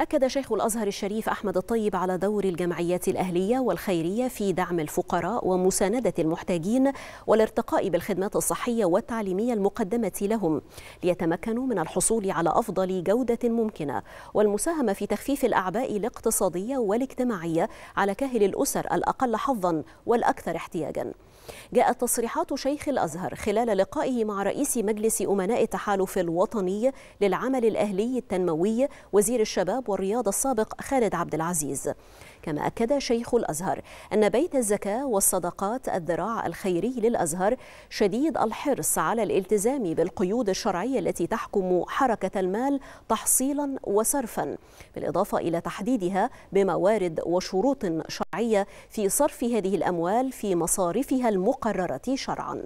أكد شيخ الأزهر الشريف أحمد الطيب على دور الجمعيات الأهلية والخيرية في دعم الفقراء ومساندة المحتاجين والارتقاء بالخدمات الصحية والتعليمية المقدمة لهم ليتمكنوا من الحصول على أفضل جودة ممكنة والمساهمة في تخفيف الأعباء الاقتصادية والاجتماعية على كاهل الأسر الأقل حظا والأكثر احتياجا جاءت تصريحات شيخ الأزهر خلال لقائه مع رئيس مجلس أمناء التحالف الوطني للعمل الأهلي التنموي وزير الشباب والرياضة السابق خالد عبد العزيز كما أكد شيخ الأزهر أن بيت الزكاة والصدقات الذراع الخيري للأزهر شديد الحرص على الالتزام بالقيود الشرعية التي تحكم حركة المال تحصيلا وصرفا بالإضافة إلى تحديدها بموارد وشروط شرعية في صرف هذه الأموال في مصارفها المقررة شرعاً